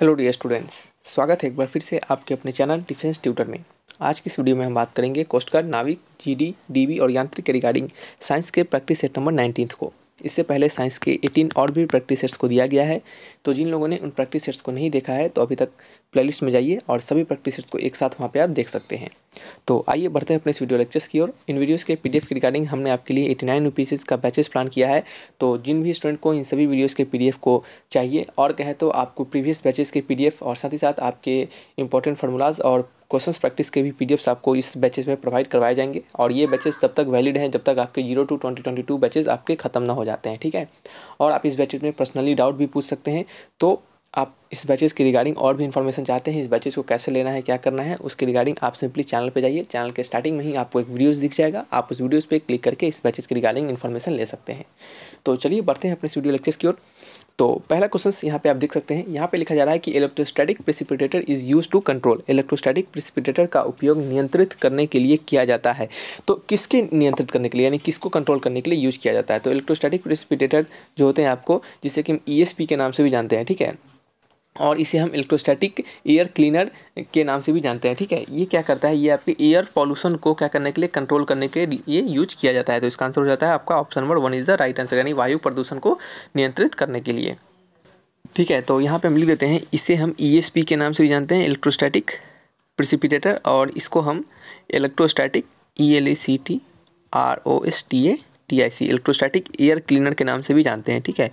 hello dear students स्वागत है एक बार फिर से आपके अपने चैनल डिफेंस ट्यूटर में आज की वीडियो में हम बात करेंगे कोस्ट गार्ड नाविक जीडी डीवी और यांत्रिक के रिगार्डिंग साइंस के प्रैक्टिस सेट नंबर नाइनटीन को इससे पहले साइंस के 18 और भी प्रैक्टिस सेट्स को दिया गया है तो जिन लोगों ने उन प्रैक्टिस सेट्स को नहीं देखा है तो अभी तक प्लेलिस्ट में जाइए और सभी प्रैक्टिस सेट्स को एक साथ वहाँ पे आप देख सकते हैं तो आइए बढ़ते हैं अपने इस वीडियो लेक्चर्स की ओर इन वीडियोस के पी की रिगार्डिंग हमने आपके लिए एटी नाइन का बैचेस प्लान किया है तो जिन भी स्टूडेंट को इन सभी वीडियोज़ के पी को चाहिए और कहें तो आपको प्रीवियस बैचेज़ के पी और साथ ही साथ आपके इंपॉर्टेंट फार्मूलाज और क्वेश्चन प्रैक्टिस के भी पी आपको इस बैचेज में प्रोवाइड करवाए जाएंगे और ये बैचेज तब तक वैलिड हैं जब तक आपके zero to twenty twenty two batches आपके ख़त्म ना हो जाते हैं ठीक है और आप इस बैचेज में पर्सनली डाउट भी पूछ सकते हैं तो आप इस बैचेस के रिगार्डिंग और भी इन्फॉर्मेशन चाहते हैं इस बैचेस को कैसे लेना है क्या करना है उसके रिगार्डिंग आप सिंपली चैनल पर जाइए चैनल के स्टार्टिंग में ही आपको एक वीडियोस दिख जाएगा आप उस वीडियोस पे क्लिक करके इस बैचेस के रिगार्डिंग इन्फॉर्मेशन ले सकते हैं तो चलिए बढ़ते हैं अपने स्टूडियो लेक्चर्स की ओर तो पहला क्वेश्चन यहाँ पे आप देख सकते हैं यहाँ पे लिखा जा रहा है कि electrostatic precipitator is use to control electrostatic precipitator का उपयोग नियंत्रित करने के लिए किया जाता है तो किसके नियंत्रित करने के लिए यानी किसको कंट्रोल करने के लिए यूज किया जाता है तो इलेक्ट्रोस्टैटिक प्रिसिपिटेटर जो होते हैं आपको जिसे कि हम ई e के नाम से भी जानते हैं ठीक है और इसे हम इलेक्ट्रोस्टैटिक एयर क्लीनर के नाम से भी जानते हैं ठीक है ये क्या करता है ये आपके एयर पॉल्यूशन को क्या करने के लिए कंट्रोल करने के लिए ये यूज किया जाता है तो इसका आंसर हो जाता है आपका option number one is the right answer यानी वायु प्रदूषण को नियंत्रित करने के लिए ठीक है तो यहाँ पर हम लिख देते हैं इसे हम ई e के नाम से भी जानते हैं इलेक्ट्रोस्टैटिक प्रिसिपिटेटर और इसको हम electrostatic E L A C T R O S T A T I C electrostatic air cleaner के नाम से भी जानते हैं ठीक है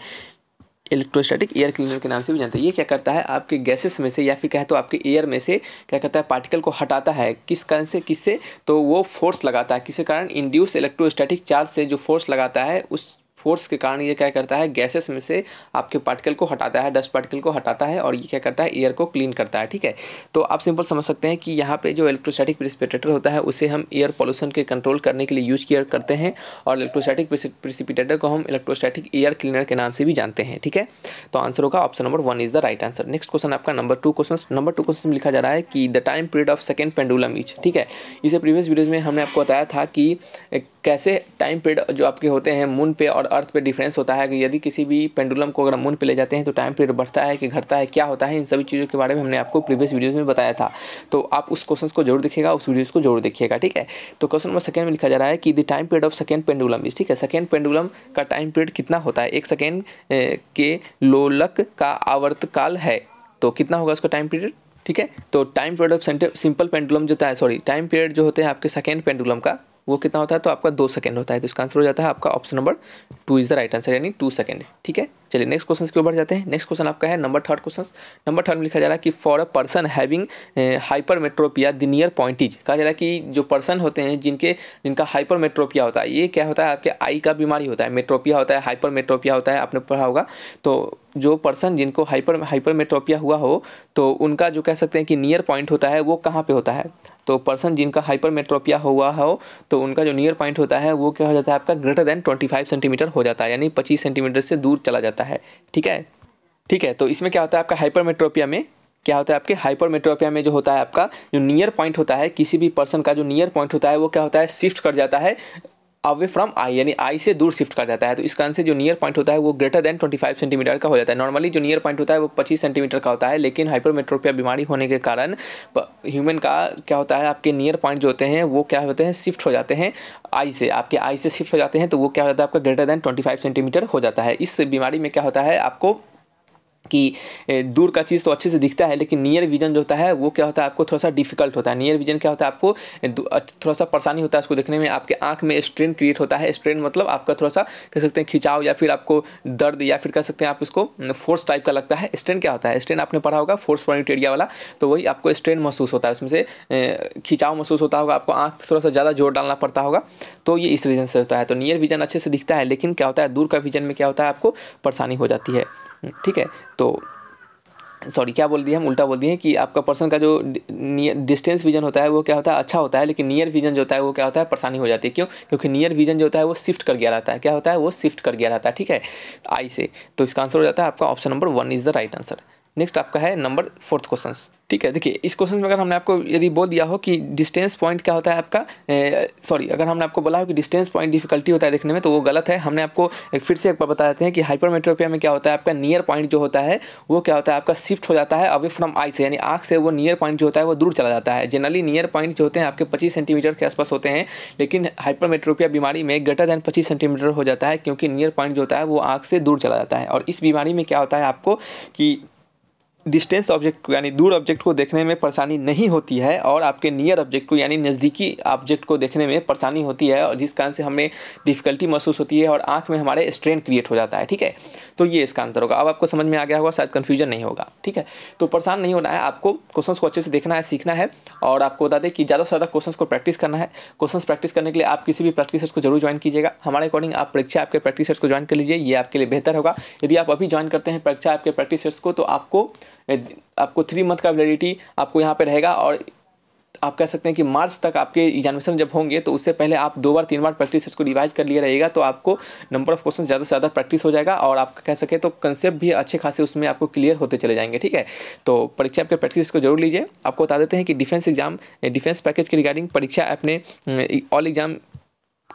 इलेक्ट्रोस्टैटिक एयर क्लीनर के नाम से भी जानते हैं ये क्या करता है आपके गैसेस में से या फिर कहे तो आपके एयर में से क्या करता है पार्टिकल को हटाता है किस कारण से किससे तो वो फोर्स लगाता है किसी कारण इंड्यूस इलेक्ट्रोस्टैटिक चार्ज से जो फोर्स लगाता है उस फोर्स के कारण ये क्या करता है गैसेस में से आपके पार्टिकल को हटाता है डस्ट पार्टिकल को हटाता है और ये क्या करता है एयर को क्लीन करता है ठीक है तो आप सिंपल समझ सकते हैं कि यहाँ पे जो इलेक्ट्रोस्टैटिक प्रिसिपिटेटर होता है उसे हम एयर पॉल्यूशन के कंट्रोल करने के लिए यूज किया करते हैं और इलेक्ट्रोस्टैटिक प्रिसिपिटेटर को हम इलेक्ट्रोस्टैटिक एयर क्लीनर के नाम से भी जानते हैं ठीक है तो आंसर होगा option number one is the right answer next question आपका number two question number two question लिखा जा रहा है कि the time period of second pendulum is ठीक है इसे प्रीवियस वीडियोज में हमने आपको बताया था कि कैसे टाइम पीरियड जो आपके होते हैं मून पे और अर्थ पे डिफरेंस होता है कि यदि किसी भी पेंडुलम को अगर मून पे ले जाते हैं तो टाइम पीरियड बढ़ता है कि घटता है क्या होता है इन सभी चीज़ों के बारे में हमने आपको प्रीवियस वीडियोज़ में बताया था तो आप उस क्वेश्चन को जरूर देखिएगा उस वीडियोज़ को जरूर देखिएगा ठीक है तो क्वेश्चन नंबर सेकंड में लिखा जा रहा है कि the time period of second pendulum is ठीक है सेकेंड पेंडुलम का टाइम पीरियड कितना होता है एक सेकेंड के लोलक का आवर्तकाल है तो कितना होगा उसका टाइम पीरियड ठीक है तो time period of simple pendulum जो है सॉरी टाइम पीरियड जो होते हैं आपके सेकेंड पेंडुलम का वो कितना होता है तो आपका दो सेकंड होता है तो इसका आंसर हो जाता है आपका option number two is the right answer यानी टू सेकंड ठीक है चलिए नेक्स्ट क्वेश्चन की ऊपर जाते हैं नेक्स्ट क्वेश्चन आपका है number third question number third में लिखा जा रहा है कि for a person having hypermetropia the near point is कहा जा रहा है कि जो पर्सन होते हैं जिनके जिनका हाइपर मेट्रोपिया होता है ये क्या होता है आपके आई का बीमारी होता है मेट्रोपिया होता है हाइपर मेट्रोपिया होता है आपने पढ़ा होगा तो जो पर्सन जिनको हाइपर हाइपर मेट्रोपिया हुआ हो तो उनका जो कह सकते हैं कि नियर पॉइंट होता है वो कहाँ पे होता है तो पर्सन जिनका हाइपर मेट्रोपिया हुआ हो तो उनका जो नियर पॉइंट होता है वो क्या हो जाता है आपका ग्रेटर देन 25 सेंटीमीटर हो जाता है यानी 25 सेंटीमीटर से दूर चला जाता है ठीक है ठीक है तो इसमें क्या होता है आपका हाइपर मेट्रोपिया में क्या होता है आपके हाइपरमेट्रोपिया में जो होता है आपका जो नियर पॉइंट होता है किसी भी पर्सन का जो नियर पॉइंट होता है वो क्या होता है शिफ्ट कर जाता है अवे फ्रॉम आई यानी आई से दूर शिफ्ट कर जाता है तो इस कारण से जो नियर पॉइंट होता है वो ग्रेटर देन 25 सेंटीमीटर का हो जाता है नॉर्मली जो नियर पॉइंट होता है वो 25 सेंटीमीटर का होता है लेकिन हाइपरमेट्रोपिया बीमारी होने के कारण ह्यूमन का क्या होता है आपके नियर पॉइंट जो होते हैं वो क्या होते हैं शिफ्ट हो जाते हैं आई से आपके आई से शिफ्ट हो जाते हैं तो वो क्या हो जाता है आपका ग्रेटर देन ट्वेंटी सेंटीमीटर हो जाता है इस बीमारी में क्या होता है आपको कि दूर का चीज़ तो अच्छे से दिखता है लेकिन नियर विजन जो होता है वो क्या होता है आपको थोड़ा सा डिफिकल्ट होता है नियर विजन क्या होता है आपको थोड़ा सा परेशानी होता है उसको देखने में आपके आंख में स्ट्रेन क्रिएट होता है स्ट्रेन मतलब आपका थोड़ा सा कह सकते हैं खिंचाव या फिर आपको दर्द या फिर कह सकते हैं आप उसको फोर्स टाइप का लगता है स्ट्रेन क्या होता है स्ट्रेन आपने पढ़ा होगा फोर्स पॉइंट एरिया वाला तो वही आपको स्ट्रेन महसूस होता है उसमें से खिंचाव महसूस होता होगा आपको आँख थोड़ा सा ज़्यादा जोर डालना पड़ता होगा तो ये इस रीज़न से होता है तो नियर विजन अच्छे से दिखता है लेकिन क्या होता है दूर का विजन में क्या होता है आपको परेशानी हो जाती है ठीक है तो सॉरी क्या बोल दिए हम उल्टा बोल दिए कि आपका पर्सन का जो नियर डिस्टेंस विजन होता है वो क्या होता है अच्छा होता है लेकिन नियर विजन जो होता है वो क्या होता है परेशानी हो जाती है क्यों क्योंकि नियर विजन जो होता है वो शिफ्ट कर गया रहता है क्या होता है वो शिफ्ट कर गया रहता है ठीक है आई से तो इसका आंसर हो जाता है आपका option number one is the right answer next आपका है नंबर फोर्थ क्वेश्चन ठीक है देखिए इस क्वेश्चन में अगर हमने आपको यदि बोल दिया हो कि डिस्टेंस पॉइंट क्या होता है आपका सॉरी अगर हमने आपको बोला हो कि डिस्टेंस पॉइंट डिफिकल्टी होता है देखने में तो वो गलत है हमने आपको फिर से एक बार बता देते हैं कि हाइपरमेट्रोपिया में क्या होता है आपका नियर पॉइंट जो होता है वो क्या होता है आपका शिफ्ट हो जाता है अवे फ्रॉम आई से यानी आँख से वो नियर पॉइंट जो होता है वो दूर चला जाता है जनरली नियर पॉइंट जो होते हैं आपके पच्चीस सेंटीमीटर के आसपास होते हैं लेकिन हाइपरमेट्रोपिया बीमारी में ग्रेटर देन पच्चीस सेंटीमीटर हो जाता है क्योंकि नियर पॉइंट जो होता है वो आँख से दूर चला जाता है और इस बीमारी में क्या होता है आपको कि डिस्टेंस ऑब्जेक्ट को यानी दूर ऑब्जेक्ट को देखने में परेशानी नहीं होती है और आपके नियर ऑब्जेक्ट को यानी नज़दीकी ऑब्जेक्ट को देखने में परेशानी होती है और जिस कारण से हमें डिफ़िकल्टी महसूस होती है और आँख में हमारे स्ट्रेन क्रिएट हो जाता है ठीक है तो ये इसका आंसर होगा अब आपको समझ में आ गया होगा शायद कन्फ्यूजन नहीं होगा ठीक है तो परेशान नहीं होना है आपको क्वेश्चन को अच्छे से देखना है सीखना है और आपको बता दें कि ज़्यादा से ज़्यादा क्वेश्चन को प्रैक्टिस करना है क्वेश्चन प्रैक्टिस करने के लिए आप किसी भी प्रैक्टिस को जरूर ज्वाइन कीजिएगा हमारे अकॉर्डिंग आप परीक्षा आपके प्रैक्टिस सेट्स को ज्वाइन कर लीजिए ये आपके लिए बेहतर होगा यदि आप अभी ज्वाइन करते हैं परीक्षा आपके प्रैक्टिस सेट्स को तो आपको आपको थ्री मंथ का वैलिडिटी आपको यहाँ पर रहेगा और आप कह सकते हैं कि मार्च तक आपके एग्जामिनेशन जब होंगे तो उससे पहले आप दो बार तीन बार प्रैक्टिस को रिवाइज कर लिए रहेगा तो आपको नंबर ऑफ क्वेश्चन ज़्यादा से ज़्यादा प्रैक्टिस हो जाएगा और आप कह सकें तो कंसेप्ट भी अच्छे खासे उसमें आपको क्लियर होते चले जाएंगे ठीक है तो परीक्षा आपके प्रैक्टिस को जरूर लीजिए आपको बता देते हैं कि डिफेंस एग्जाम डिफेंस पैकेज के रिगार्डिंग परीक्षा अपने ऑल एग्जाम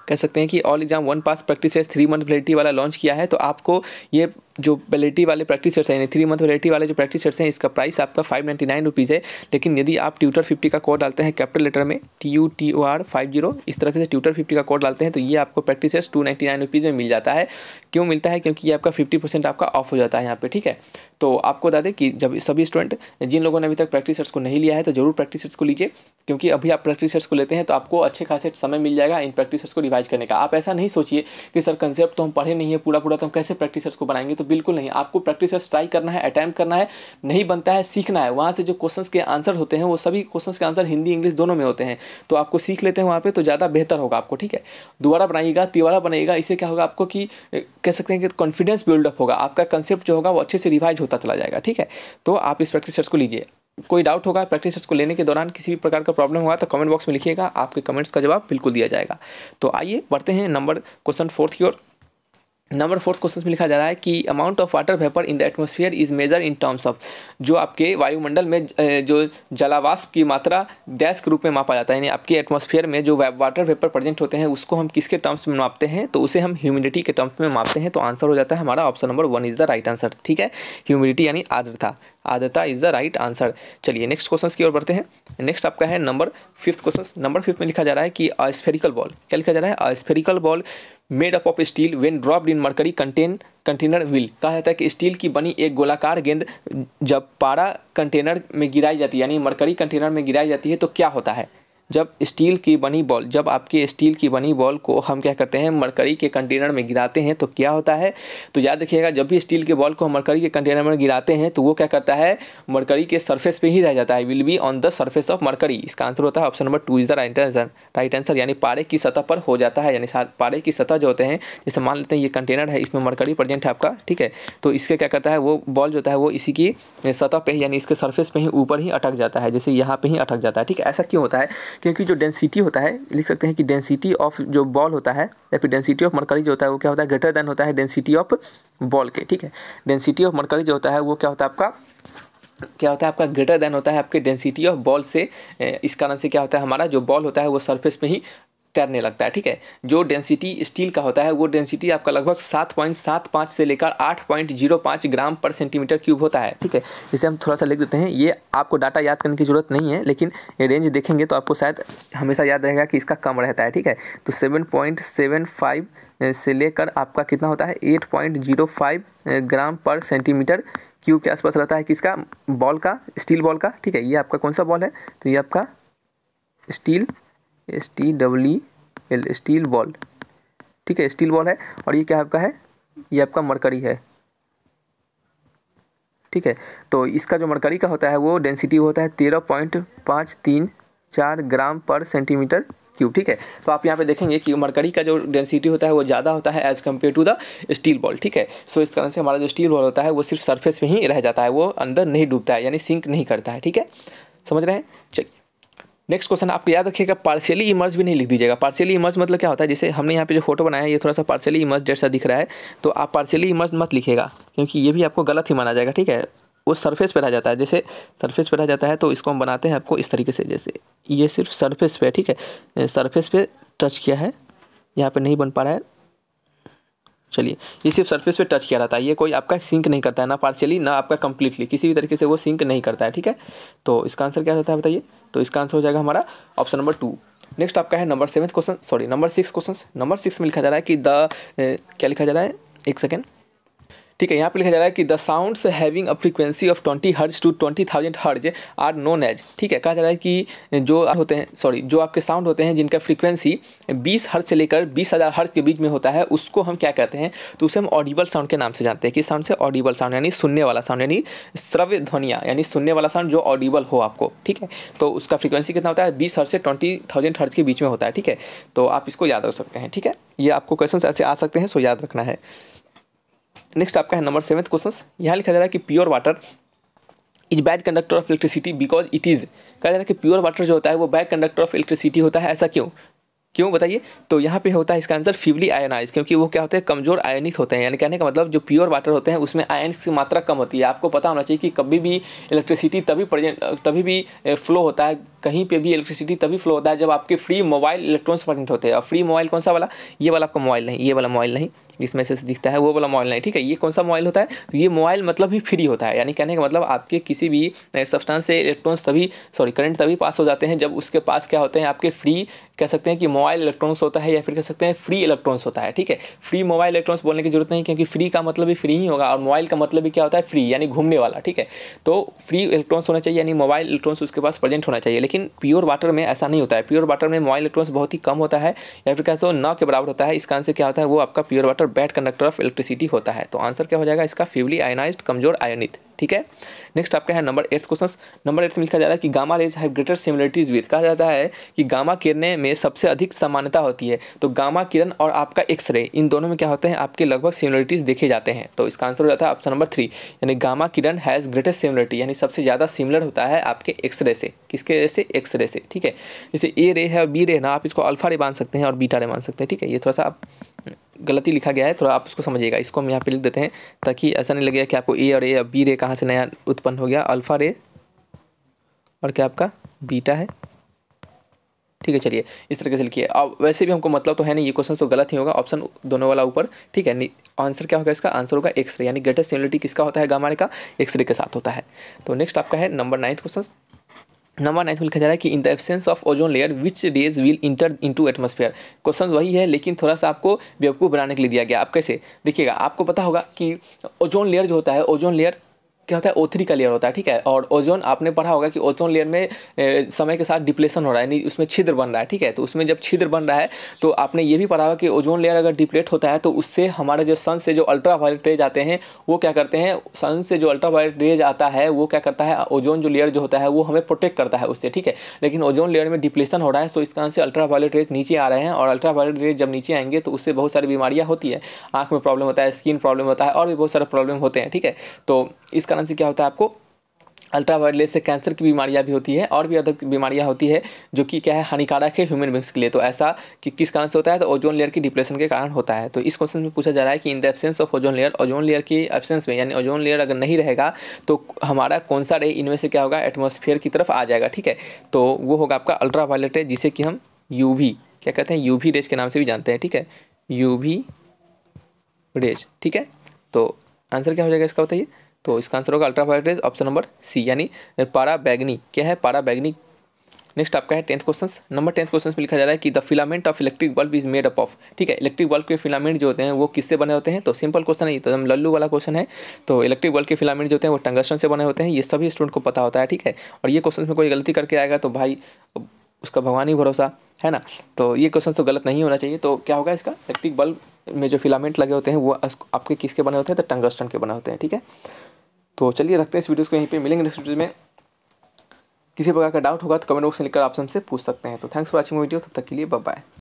कह सकते हैं कि all exam one pass practice three month validity वाला लॉन्च किया है तो आपको ये जो वैलिटी वाले प्रैक्टिस सेट्स हैं थ्री मंथ वैलिटी वाले जो प्रैक्टिस सेट्स हैं इसका प्राइस आपका फाइव नाइन्टी नाइन रुपीज़ है लेकिन यदि आप ट्यूटर फिफ्टी का कोड डालते हैं कैपिटल लेटर में T U T O R five zero इस तरह से ट्यूटर फिफ्टी का कोड डालते हैं तो ये आपको practice sets two ninety nine rupees में मिल जाता है क्यों मिलता है क्योंकि ये आपका फिफ्टी परसेंट आपका ऑफ हो जाता है यहाँ पर ठीक है तो आपको बता दें कि जब सभी स्टूडेंट जिन लोगों ने अभी तक प्रैक्टिस सेट्स को नहीं लिया है तो जरूर प्रैक्टिस सेट्स को लीजिए क्योंकि अभी आप प्रैक्टिस सेट्स को लेते हैं तो आपको अच्छे खासे समय मिल जाएगा इन प्रैक्टिस सेट्स को रिवाइज करने का आप ऐसा नहीं सोचिए कि सर कंसेप्ट तो हम पढ़े नहीं है पूरा पूरा तो हम कैसे प्रैक्टिस सेट्स को बनाएंगे तो बिल्कुल नहीं आपको प्रैक्टिस और ट्राई करना है अटैम्प्ट करना है नहीं बनता है सीखना है वहाँ से जो क्वेश्चन के आंसर होते हैं वो सभी क्वेश्चन के आंसर हिंदी इंग्लिश दोनों में होते हैं तो आपको सीख लेते हैं वहाँ पर तो ज़्यादा बेहतर होगा आपको ठीक है दोबारा बनाइएगा तिवारा बनाइएगा इससे क्या होगा आपको कि कह सकते हैं कि कॉन्फिडेंस बिल्डअप होगा आपका कंसेप्ट जो होगा वो अच्छे से रिवाइज होता चला जाएगा ठीक है तो आप इस प्रैक्टिस सेट्स को लीजिए कोई डाउट होगा प्रैक्टिस सेट्स को लेने के दौरान किसी भी प्रकार का प्रॉब्लम होगा तो कमेंट बॉक्स में लिखिएगा आपके कमेंट्स का जवाब बिल्कुल दिया जाएगा तो आइए बढ़ते हैं नंबर क्वेश्चन फोर्थ की ओर नंबर फोर्थ क्वेश्चन में लिखा जा रहा है कि amount of water vapour in the atmosphere is measured in terms of जो आपके वायुमंडल में जो जलावास्प की मात्रा डैश के रूप में मापा जाता है यानी आपके एटमोसफियर में जो वाटर वेपर प्रेजेंट होते हैं उसको हम किसके टर्म्स में मापते हैं तो उसे हम ह्यूमिडिटी के टर्म्स में मापते हैं तो आंसर हो जाता है हमारा option number one is the right answer ठीक है ह्यूमिडिटी यानी आर्द्रता आदता इज द राइट आंसर चलिए नेक्स्ट क्वेश्चन की ओर बढ़ते हैं नेक्स्ट आपका है number fifth question number fifth में लिखा जा रहा है कि अस्फेरिकल बॉल क्या लिखा जा रहा है a spherical ball made up of steel when dropped in mercury contain container will कहा जाता है कि स्टील की बनी एक गोलाकार गेंद जब पारा कंटेनर में गिराई जाती है यानी मरकरी कंटेनर में गिराई जाती है तो क्या होता है जब स्टील की बनी बॉल जब आपके स्टील की बनी बॉल को हम क्या करते हैं मरकरी के कंटेनर में गिराते हैं तो क्या होता है तो याद रखिएगा जब भी स्टील के बॉल को हम मरकरी के कंटेनर में गिराते हैं तो वो क्या करता है मरकरी के सर्फेस पे ही रह जाता है will be on the surface of mercury इसका आंसर होता है option number two is the right answer right answer यानी पारे की सतह पर हो जाता है यानी पारे की सतह जो होते हैं जैसे मान लेते हैं ये कंटेनर है इसमें मरकरी प्रजेंट है आपका ठीक है तो इसके क्या करता है वो बॉल जो होता है वो इसी की सतह पर यानी इसके सर्फेस पर ही ऊपर ही अटक जाता है जैसे यहाँ पर ही अटक जाता है ठीक है ऐसा क्यों होता है क्योंकि जो डेंसिटी होता है लिख सकते हैं कि डेंसिटी ऑफ जो बॉल होता है या फिर डेंसिटी ऑफ मरकरी जो होता है वो क्या होता है ग्रेटर देन होता है डेंसिटी ऑफ बॉल के ठीक है डेंसिटी ऑफ मरकरी जो होता है वो क्या होता है आपका क्या होता है आपका ग्रेटर देन होता है आपके डेंसिटी ऑफ बॉल से इस कारण से क्या होता है हमारा जो बॉल होता है वो सरफेस पे ही तैरने लगता है ठीक है जो डेंसिटी स्टील का होता है वो डेंसिटी आपका लगभग सात पॉइंट सात पाँच से लेकर आठ पॉइंट जीरो पाँच ग्राम पर सेंटीमीटर क्यूब होता है ठीक है इसे हम थोड़ा सा लिख देते हैं ये आपको डाटा याद करने की ज़रूरत नहीं है लेकिन ये रेंज देखेंगे तो आपको शायद हमेशा याद रहेगा कि इसका कम रहता है ठीक है तो सेवन पॉइंट सेवन फाइव से लेकर आपका कितना होता है eight point zero five gram per centimetre cube के आसपास रहता है किसका बॉल का स्टील बॉल का ठीक है ये आपका कौन सा बॉल है तो ये आपका steel S T W L steel ball ठीक है स्टील बॉल है और ये क्या आपका है ये आपका मरकरी है ठीक है तो इसका जो मरकरी का होता है वो डेंसिटी होता है तेरह पॉइंट पाँच तीन चार ग्राम पर सेंटीमीटर क्यूब ठीक है तो आप यहाँ पे देखेंगे कि मरकरी का जो डेंसिटी होता है वो ज़्यादा होता है as compare to the steel ball ठीक है सो इस कारण से हमारा जो स्टील बॉल होता है वो सिर्फ सरफेस में ही रह जाता है वो अंदर नहीं डूबता है यानी सिंक नहीं करता है ठीक है समझ रहे हैं चलिए नेक्स्ट क्वेश्चन आपको याद रखिएगा पार्शियली इमर्ज भी नहीं लिख दीजिएगा पार्शियली इमर्ज मतलब क्या होता है जैसे हमने यहाँ पे जो फोटो बनाया है ये थोड़ा सा पार्शियली इमर्ज जैसा दिख रहा है तो आप पार्शियली इमर्ज मत लिखेगा क्योंकि ये भी आपको गलत ही माना जाएगा ठीक है वो सरफेस पर रह जाता है जैसे सरफेस पर रह जाता है तो इसको हम बनाते हैं आपको इस तरीके से जैसे ये सिर्फ सरफेस पे ठीक है सरफेस पे टच किया है यहाँ पर नहीं बन पा रहा है चलिए ये सिर्फ सरफेस पे टच किया रहता है ये कोई आपका सिंक नहीं करता है ना पार्शियली ना आपका कंप्लीटली किसी भी तरीके से वो सिंक नहीं करता है ठीक है तो इसका आंसर क्या होता है बताइए तो इसका आंसर हो जाएगा हमारा ऑप्शन नंबर टू नेक्स्ट आपका है number seven question sorry number six question number six में लिखा जा रहा है कि द क्या लिखा जा रहा है एक सेकेंड ठीक है यहाँ पे लिखा जा रहा है कि the sounds having a frequency of twenty hertz to twenty thousand hertz are known as ठीक है कहा जा रहा है कि जो होते हैं सॉरी जो आपके साउंड होते हैं जिनका फ्रीक्वेंसी बीस हर्ज से लेकर बीस हज़ार हर्ज के बीच में होता है उसको हम क्या कहते हैं तो उसे हम ऑडिबल साउंड के नाम से जानते हैं कि साउंड से ऑडिबल साउंड यानी सुनने वाला साउंड यानी श्रव्य ध्वनिया यानी सुनने वाला साउंड जो ऑडिबल हो आपको ठीक है तो उसका फ्रीक्वेंसी कितना होता है बीस हर्ज से ट्वेंटी थाउजेंड हर्ज के बीच में होता है ठीक है तो आप इसको याद रख सकते हैं ठीक है ये आपको क्वेश्चन ऐसे आ सकते हैं सो याद रखना है नेक्स्ट आपका है नंबर सेवन क्वेश्चन यहाँ लिखा जा रहा है कि pure water is bad conductor of electricity because it is कहा जा रहा है कि प्योर वाटर जो होता है वो बैड कंडक्टर ऑफ इलेक्ट्रिसिटी होता है ऐसा क्यों क्यों बताइए तो यहाँ पे होता है इसका आंसर फिवली आयनाइज क्योंकि वो क्या होते हैं कमजोर आयनित होते हैं यानी कहने का मतलब जो प्योर वाटर होते हैं उसमें आयन की मात्रा कम होती है आपको पता होना चाहिए कि कभी भी इलेक्ट्रिसिटी तभी प्रेजेंट तभी भी फ्लो होता है कहीं पे भी इलेक्ट्रिसिटी तभी फ्लो होता है जब आपके फ्री मोबाइल इलेक्ट्रॉन्स प्रेजेंट होते हैं और फ्री मोबाइल कौन सा वाला ये वाला आपका मोबाइल नहीं ये वाला मोबाइल नहीं जिसमें से दिखता है वो वाला मोबाइल नहीं ठीक है ये कौन सा मोबाइल होता है तो ये मोबाइल मतलब ही फ्री होता है यानी कहने का मतलब आपके किसी भी सब्सटेंस से इलेक्ट्रॉन्स तभी सॉरी करंट तभी पास हो जाते हैं जब उसके पास क्या होते हैं आपके फ्री कह सकते हैं कि मोबाइल इलेक्ट्रॉन्स होता है या फिर कह सकते हैं फ्री इलेक्ट्रॉन्स होता है ठीक है फ्री मोबाइल इलेक्ट्रॉन्स बोलने की जरूरत नहीं क्योंकि फ्री का मतलब भी फ्री ही होगा और मोबाइल का मतलब भी क्या होता है फ्री यानी घूमने वाला ठीक है तो फ्री इलेक्ट्रॉन्स होना चाहिए यानी मोबाइल इलेक्ट्रॉन्स उसके पास प्रेजेंट होना चाहिए लेकिन प्योर वाटर में ऐसा नहीं होता है प्योर वाटर में मोबाइल इलेक्ट्रॉन्स बहुत ही कम होता है या फिर कहते हो नौ के बराबर होता है इस कारण से क्या होता है वो आपका प्योर वाटर और बैड कंडक्टर ऑफ इलेक्ट्रिसिटी होता है तो आंसर क्या हो जाएगा इसका फ्यूली आयनाइज कमजोर आयनित ठीक है नेक्स्ट आपका है number eighth question number eighth में लिखा जा रहा है कि gamma rays have greater similarities with कहा जाता है कि गामा किरणें में सबसे अधिक समानता होती है तो गामा किरण और आपका एक्सरे इन दोनों में क्या होते हैं आपके लगभग सिमिलरिटीज देखे जाते हैं तो इसका आंसर हो जाता है ऑप्शन नंबर थ्री यानी गामा किरण हैज़ ग्रेटर सिमिलरिटी यानी सबसे ज़्यादा सिमिलर होता है आपके एक्सरे से किसके रे से एक्सरे से ठीक है जैसे ए रे है बी रे ना आप इसको अल्फा रे मान सकते हैं और बीटा रे मान सकते हैं ठीक है ये थोड़ा सा आप गलती लिखा गया है थोड़ा आप उसको समझिएगा इसको हम यहाँ पे लिख देते हैं ताकि ऐसा नहीं लगेगा कि आपको ए और ए या बी रे कहाँ से नया उत्पन्न हो गया अल्फ़ा रे और क्या आपका बीटा है ठीक है चलिए इस तरीके से लिखिए अब वैसे भी हमको मतलब तो है नहीं ये क्वेश्चन तो गलत ही होगा ऑप्शन दोनों वाला ऊपर ठीक है आंसर क्या होगा इसका आंसर होगा एक्सरे यानी ग्रेटेस्ट सिमिलिटी किसका होता है गामा का एक्सरे के साथ होता है तो नेक्स्ट आपका है number ninth question number ninth में लिखा जा रहा है कि in the absence of ozone layer which rays will enter into atmosphere question वही है लेकिन थोड़ा सा आपको बेवकूफ़ बनाने के लिए दिया गया आप कैसे देखिएगा आपको पता होगा कि ओजोन लेयर जो होता है ओजोन लेयर क्या होता है ओ का लेयर होता है ठीक है और ओजोन आपने पढ़ा होगा कि ओजोन लेयर में ए, समय के साथ डिप्लेशन हो रहा है यानी उसमें छिद्र बन रहा है ठीक है तो उसमें जब छिद्र बन रहा है तो आपने ये भी पढ़ा होगा कि ओजोन लेयर अगर डिप्लेट होता है तो उससे हमारे जो सन से जो अल्ट्रा वायलेट रेज आते हैं वो क्या करते हैं सन से जो अल्ट्रा वायलेट रेज आता है वो क्या करता है ओजोन जो लेयर जो होता है वो हमें प्रोटेक्ट करता है उससे ठीक है लेकिन ओजोन लेयर में डिप्लेशन हो रहा है तो इस कारण से अल्ट्रा वायलेट रेज नीचे आ रहे हैं और अल्ट्रा वायलेट रेज जब नीचे आएंगे तो उससे बहुत सारी बीमारियाँ होती है आँख में प्रॉब्लम होता है स्किन प्रॉब्लम होता है और भी बहुत सारे प्रॉब्लम होते हैं ठीक है तो इस कारण से क्या होता है आपको अल्ट्रा वायलेट से कैंसर की बीमारियां भी होती है और भी अदर बीमारियां होती है जो कि क्या है हानिकारक है ह्यूमन बींग्स के लिए तो ऐसा कि किस कारण से होता है तो ओजोन लेयर की डिप्रेशन के कारण होता है तो इस क्वेश्चन में पूछा जा रहा है कि in the absence of ozone layer ozone layer की एबसेंस में यानी ओजोन लेयर अगर नहीं रहेगा तो हमारा कौन सा रे इनमें से क्या होगा एटमोसफियर की तरफ आ जाएगा ठीक है तो वो होगा आपका अल्ट्रा वायलेट जिसे कि हम यू क्या कहते हैं यू वी के नाम से भी जानते हैं ठीक है यू वी ठीक है तो आंसर क्या हो जाएगा इसका बताइए तो इसका आंसर होगा ultraviolet rays option number C यानी पारा बैगनी क्या है पारा बैगनी नेक्स्ट आपका है tenth question number tenth question में लिखा जा रहा है कि the filament of electric bulb is made up of ठीक है इलेक्ट्रिक बल्ब के फिलामेंट जो होते हैं वो किससे बने होते हैं तो सिंपल क्वेश्चन है तो हम लल्लू वाला क्वेश्चन है तो इलेक्ट्रिक बल्ब के फिलामेंट जो होते हैं वो टंगस्टन से बने होते हैं ये सभी स्टूडेंट को पता होता है ठीक है और ये क्वेश्चन में कोई गलती करके आएगा तो भाई उसका भगवान ही भरोसा है ना तो ये क्वेश्चन तो गलत नहीं होना चाहिए तो क्या होगा इसका इलेक्ट्रिक बल्ब में जो फिलामेंट लगे होते हैं वो आपके किसके बने होते हैं तो टंगस्टन के बने होते हैं ठीक है तो चलिए रखते हैं इस वीडियोज़ को यहीं पे मिलेंगे नेक्स्ट वीडियो में किसी प्रकार का डाउट होगा तो कमेंट बॉक्स में लिखकर आप हमसे पूछ सकते हैं तो थैंक्स फॉर वॉचिंग वीडियो तब तक के लिए बाय